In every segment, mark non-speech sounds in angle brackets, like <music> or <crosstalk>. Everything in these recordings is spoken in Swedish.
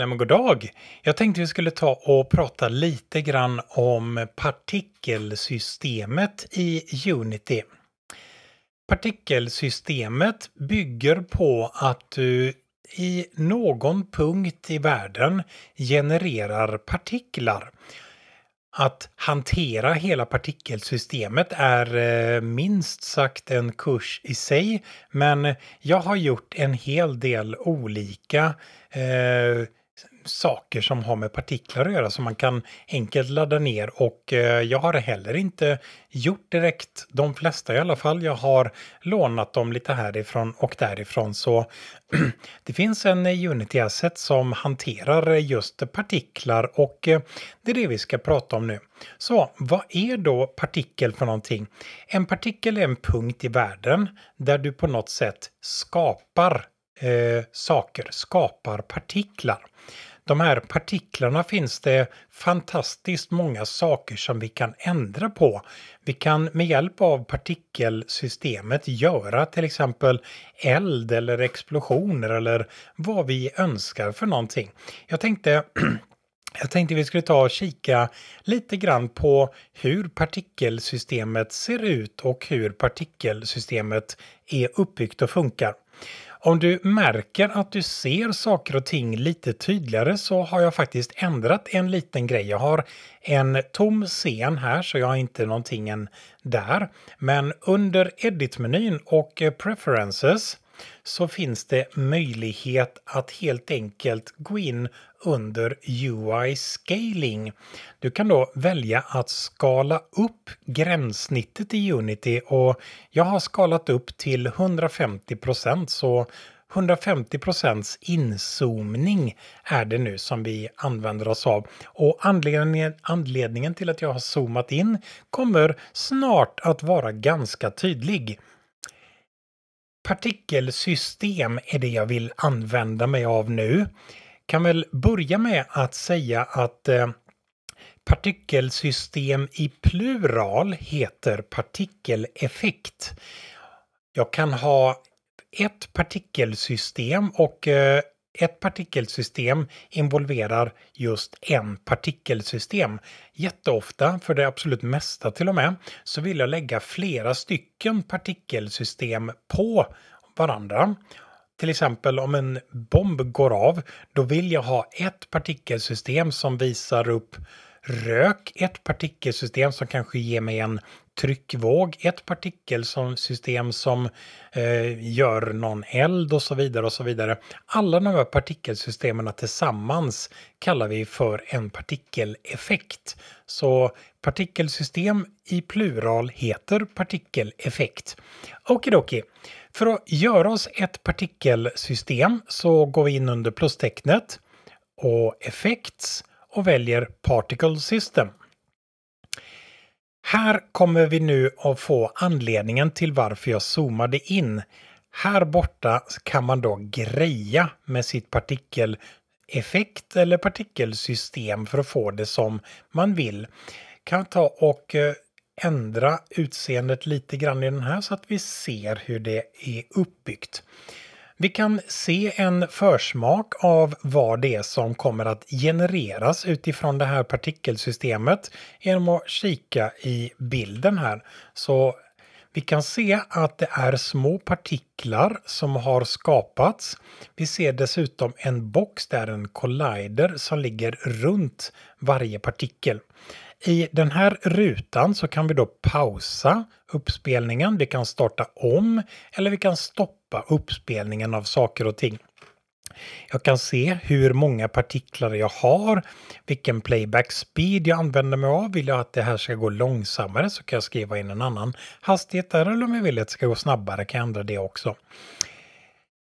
Nej men god Jag tänkte vi skulle ta och prata lite grann om partikelsystemet i Unity. Partikelsystemet bygger på att du i någon punkt i världen genererar partiklar. Att hantera hela partikelsystemet är eh, minst sagt en kurs i sig men jag har gjort en hel del olika eh, saker som har med partiklar att göra som man kan enkelt ladda ner och eh, jag har heller inte gjort direkt de flesta i alla fall. Jag har lånat dem lite härifrån och därifrån så <clears throat> det finns en eh, Unity Asset som hanterar eh, just partiklar och det är det vi ska prata om nu. Så vad är då partikel för någonting? En partikel är en punkt i världen där du på något sätt skapar eh, saker, skapar partiklar de här partiklarna finns det fantastiskt många saker som vi kan ändra på. Vi kan med hjälp av partikelsystemet göra till exempel eld eller explosioner eller vad vi önskar för någonting. Jag tänkte <clears throat> jag tänkte vi skulle ta och kika lite grann på hur partikelsystemet ser ut och hur partikelsystemet är uppbyggt och funkar. Om du märker att du ser saker och ting lite tydligare så har jag faktiskt ändrat en liten grej. Jag har en tom scen här så jag har inte någonting än där. Men under edit-menyn och preferences så finns det möjlighet att helt enkelt gå in under UI Scaling. Du kan då välja att skala upp gränssnittet i Unity och jag har skalat upp till 150 så 150 inzoomning är det nu som vi använder oss av. Och anledningen, anledningen till att jag har zoomat in kommer snart att vara ganska tydlig partikelsystem är det jag vill använda mig av nu. Kan väl börja med att säga att eh, partikelsystem i plural heter partikeleffekt. Jag kan ha ett partikelsystem och eh, ett partikelsystem involverar just en partikelsystem. Jätteofta, för det absolut mesta till och med, så vill jag lägga flera stycken partikelsystem på varandra. Till exempel om en bomb går av, då vill jag ha ett partikelsystem som visar upp rök, ett partikelsystem som kanske ger mig en tryckvåg, ett partikelsystem som eh, gör någon eld och så vidare och så vidare. Alla de här partikelsystemen tillsammans kallar vi för en partikeleffekt. Så partikelsystem i plural heter partikeleffekt. Okidoki. För att göra oss ett partikelsystem så går vi in under plustecknet och effekts och väljer Particle System. Här kommer vi nu att få anledningen till varför jag zoomade in. Här borta kan man då greja med sitt partikeleffekt eller partikelsystem för att få det som man vill. Kan ta och eh, ändra utseendet lite grann i den här så att vi ser hur det är uppbyggt. Vi kan se en försmak av vad det är som kommer att genereras utifrån det här partikelsystemet genom att kika i bilden här. Så vi kan se att det är små partiklar som har skapats. Vi ser dessutom en box där en collider som ligger runt varje partikel. I den här rutan så kan vi då pausa uppspelningen, vi kan starta om eller vi kan stoppa stoppa uppspelningen av saker och ting. Jag kan se hur många partiklar jag har, vilken playback speed jag använder mig av. Vill jag att det här ska gå långsammare så kan jag skriva in en annan hastighet där eller om jag vill att det ska gå snabbare kan jag ändra det också.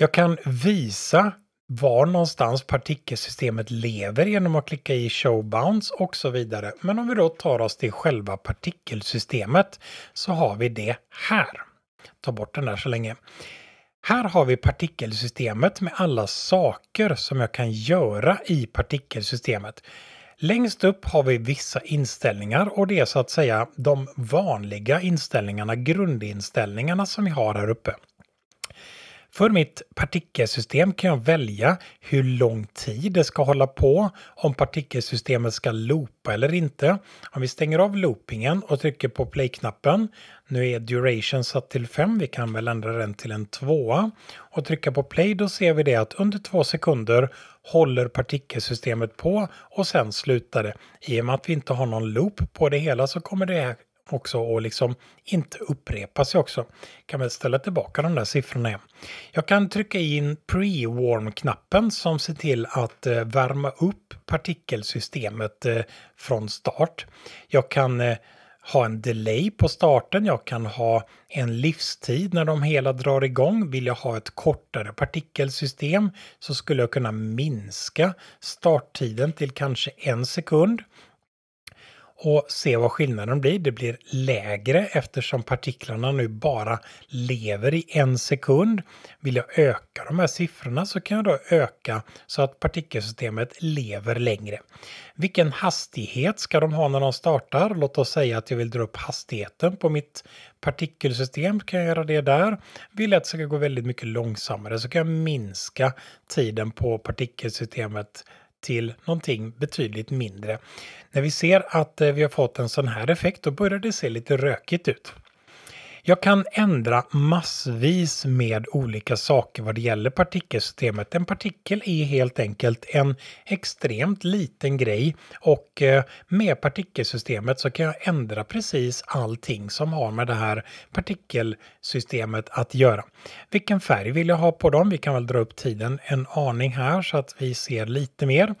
Jag kan visa var någonstans partikelsystemet lever genom att klicka i show bounce och så vidare. Men om vi då tar oss till själva partikelsystemet så har vi det här. Ta bort den där så länge. Här har vi partikelsystemet med alla saker som jag kan göra i partikelsystemet. Längst upp har vi vissa inställningar och det är så att säga de vanliga inställningarna, grundinställningarna som vi har här uppe. För mitt partikelsystem kan jag välja hur lång tid det ska hålla på, om partikelsystemet ska loopa eller inte. Om vi stänger av loopingen och trycker på play-knappen, nu är duration satt till 5, vi kan väl ändra den till en 2 och trycka på play då ser vi det att under 2 sekunder håller partikelsystemet på och sen slutar det. I och med att vi inte har någon loop på det hela så kommer det också och liksom inte upprepa sig också. Kan väl ställa tillbaka de där siffrorna igen. Jag kan trycka in pre-warm-knappen som ser till att eh, värma upp partikelsystemet eh, från start. Jag kan eh, ha en delay på starten, jag kan ha en livstid när de hela drar igång. Vill jag ha ett kortare partikelsystem så skulle jag kunna minska starttiden till kanske en sekund och se vad skillnaden blir. Det blir lägre eftersom partiklarna nu bara lever i en sekund. Vill jag öka de här siffrorna så kan jag då öka så att partikelsystemet lever längre. Vilken hastighet ska de ha när de startar? Låt oss säga att jag vill dra upp hastigheten på mitt partikelsystem. Kan jag göra det där? Vill jag att det ska gå väldigt mycket långsammare så kan jag minska tiden på partikelsystemet till någonting betydligt mindre. När vi ser att eh, vi har fått en sån här effekt, då börjar det se lite rökigt ut. Jag kan ändra massvis med olika saker vad det gäller partikelsystemet. En partikel är helt enkelt en extremt liten grej och eh, med partikelsystemet så kan jag ändra precis allting som har med det här partikelsystemet att göra. Vilken färg vill jag ha på dem? Vi kan väl dra upp tiden en aning här så att vi ser lite mer.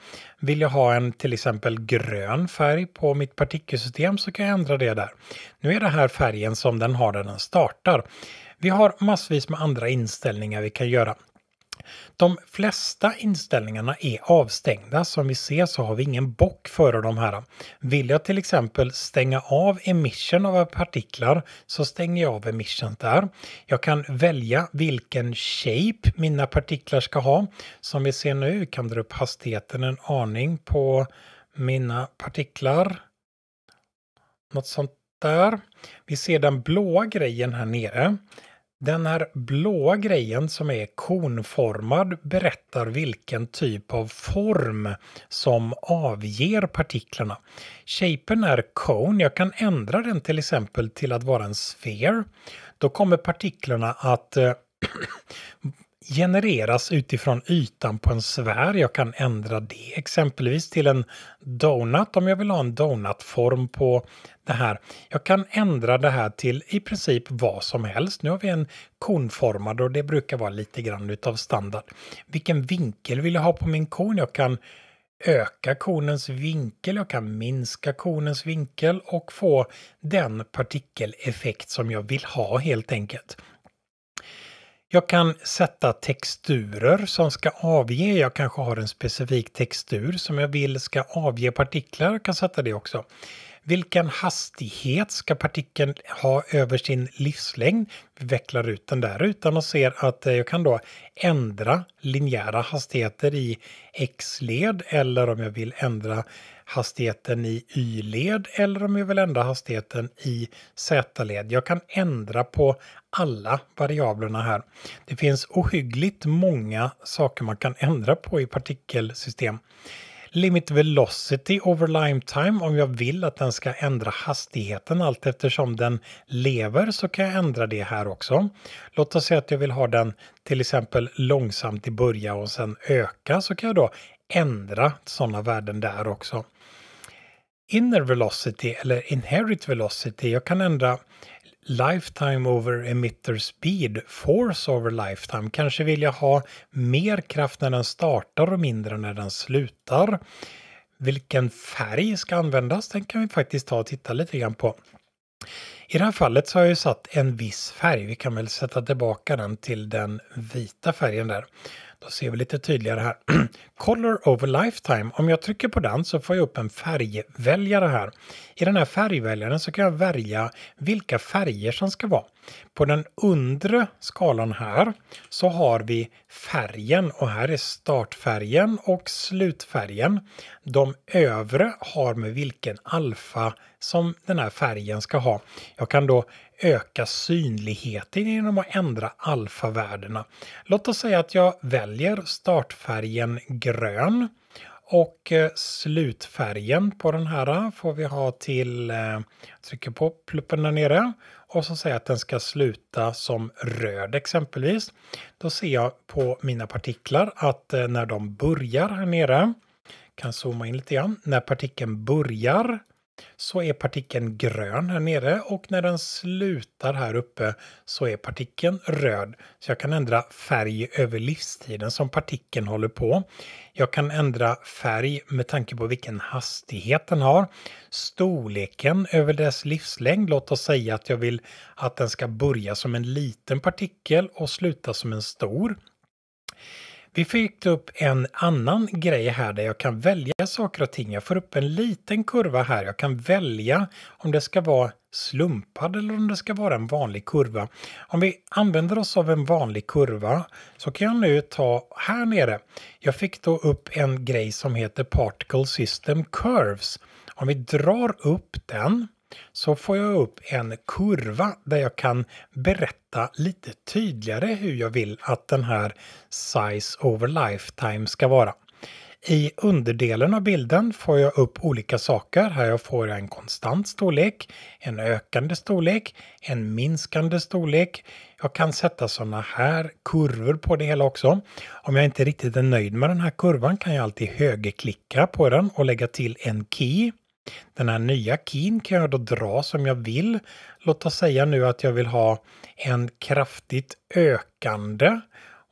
Vill jag ha en till exempel grön färg på mitt partikelsystem så kan jag ändra det där. Nu är det här färgen som den har när den startar. Vi har massvis med andra inställningar vi kan göra de flesta inställningarna är avstängda. Som vi ser så har vi ingen bock före de här. Vill jag till exempel stänga av emission av partiklar så stänger jag av emission där. Jag kan välja vilken shape mina partiklar ska ha. Som vi ser nu kan dra upp hastigheten en aning på mina partiklar. Något sånt där. Vi ser den blåa grejen här nere. Den här blåa grejen som är konformad berättar vilken typ av form som avger partiklarna. Shapen är cone, jag kan ändra den till exempel till att vara en sfär. Då kommer partiklarna att eh, genereras utifrån ytan på en sfär. Jag kan ändra det exempelvis till en donut om jag vill ha en donutform på det här. Jag kan ändra det här till i princip vad som helst. Nu har vi en konformad och det brukar vara lite grann utav standard. Vilken vinkel vill jag ha på min kon? Jag kan öka konens vinkel, jag kan minska konens vinkel och få den partikeleffekt som jag vill ha helt enkelt. Jag kan sätta texturer som ska avge. Jag kanske har en specifik textur som jag vill ska avge partiklar. Jag kan sätta det också. Vilken hastighet ska partikeln ha över sin livslängd? Vi vecklar ut den där utan och ser att eh, jag kan då ändra linjära hastigheter i x-led eller om jag vill ändra hastigheten i Y-led eller om jag vill ändra hastigheten i Z-led. Jag kan ändra på alla variablerna här. Det finns ohyggligt många saker man kan ändra på i partikelsystem. Limit Velocity over Lime Time om jag vill att den ska ändra hastigheten allt eftersom den lever så kan jag ändra det här också. Låt oss säga att jag vill ha den till exempel långsamt i början och sen öka så kan jag då ändra sådana värden där också. Inner velocity eller inherit velocity, jag kan ändra lifetime over emitter speed, force over lifetime. Kanske vill jag ha mer kraft när den startar och mindre när den slutar. Vilken färg ska användas? Den kan vi faktiskt ta och titta lite grann på. I det här fallet så har jag satt en viss färg. Vi kan väl sätta tillbaka den till den vita färgen där. Då ser vi lite tydligare här. <clears throat> Color over lifetime. Om jag trycker på den så får jag upp en färgväljare här. I den här färgväljaren så kan jag välja vilka färger som ska vara. På den undre skalan här så har vi färgen och här är startfärgen och slutfärgen. De övre har med vilken alfa som den här färgen ska ha. Jag kan då öka synligheten genom att ändra alfavärdena. Låt oss säga att jag väljer startfärgen grön och eh, slutfärgen på den här får vi ha till, eh, trycker på pluppen där nere och så säger jag att den ska sluta som röd exempelvis. Då ser jag på mina partiklar att eh, när de börjar här nere, kan zooma in lite grann, när partikeln börjar så är partikeln grön här nere och när den slutar här uppe så är partikeln röd. Så jag kan ändra färg över livstiden som partikeln håller på. Jag kan ändra färg med tanke på vilken hastighet den har. Storleken över dess livslängd, låt oss säga att jag vill att den ska börja som en liten partikel och sluta som en stor. Vi fick upp en annan grej här där jag kan välja saker och ting. Jag får upp en liten kurva här. Jag kan välja om det ska vara slumpad eller om det ska vara en vanlig kurva. Om vi använder oss av en vanlig kurva så kan jag nu ta här nere. Jag fick då upp en grej som heter Particle System Curves. Om vi drar upp den så får jag upp en kurva där jag kan berätta lite tydligare hur jag vill att den här size over lifetime ska vara. I underdelen av bilden får jag upp olika saker. Här får jag en konstant storlek, en ökande storlek, en minskande storlek. Jag kan sätta sådana här kurvor på det hela också. Om jag inte riktigt är nöjd med den här kurvan kan jag alltid högerklicka på den och lägga till en key. Den här nya keyn kan jag då dra som jag vill. Låt oss säga nu att jag vill ha en kraftigt ökande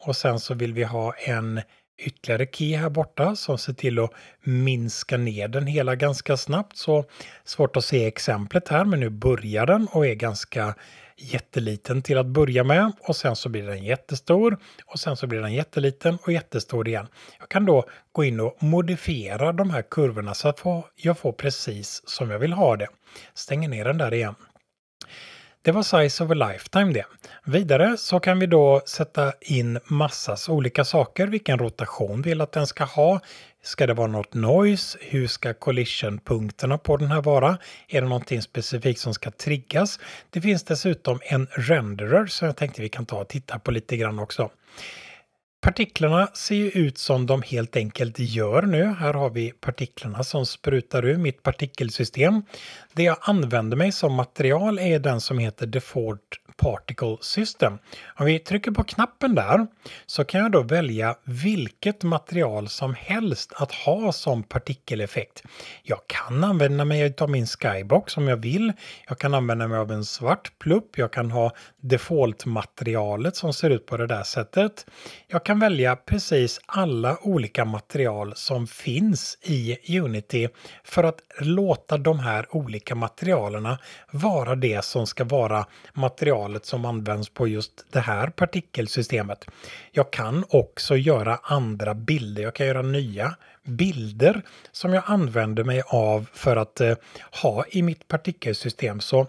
och sen så vill vi ha en ytterligare key här borta som ser till att minska ner den hela ganska snabbt. Så svårt att se exemplet här, men nu börjar den och är ganska jätteliten till att börja med och sen så blir den jättestor och sen så blir den jätteliten och jättestor igen. Jag kan då gå in och modifiera de här kurvorna så att jag får precis som jag vill ha det. Stänger ner den där igen. Det var Size of a Lifetime det. Vidare så kan vi då sätta in massas olika saker, vilken rotation vill att den ska ha. Ska det vara något noise? Hur ska collision-punkterna på den här vara? Är det någonting specifikt som ska triggas? Det finns dessutom en renderer som jag tänkte vi kan ta och titta på lite grann också. Partiklarna ser ju ut som de helt enkelt gör nu. Här har vi partiklarna som sprutar ur mitt partikelsystem. Det jag använder mig som material är den som heter Default Particle System. Om vi trycker på knappen där så kan jag då välja vilket material som helst att ha som partikeleffekt. Jag kan använda mig av min skybox om jag vill. Jag kan använda mig av en svart plupp. Jag kan ha default-materialet som ser ut på det där sättet. Jag kan kan välja precis alla olika material som finns i Unity för att låta de här olika materialen vara det som ska vara materialet som används på just det här partikelsystemet. Jag kan också göra andra bilder. Jag kan göra nya bilder som jag använder mig av för att eh, ha i mitt partikelsystem. Så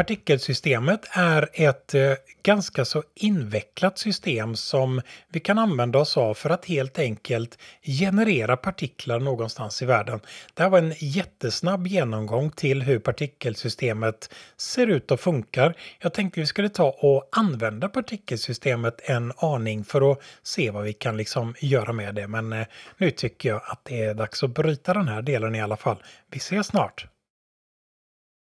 Partikelsystemet är ett eh, ganska så invecklat system som vi kan använda oss av för att helt enkelt generera partiklar någonstans i världen. Det här var en jättesnabb genomgång till hur partikelsystemet ser ut och funkar. Jag tänkte vi skulle ta och använda partikelsystemet en aning för att se vad vi kan liksom göra med det. Men eh, nu tycker jag att det är dags att bryta den här delen i alla fall. Vi ses snart!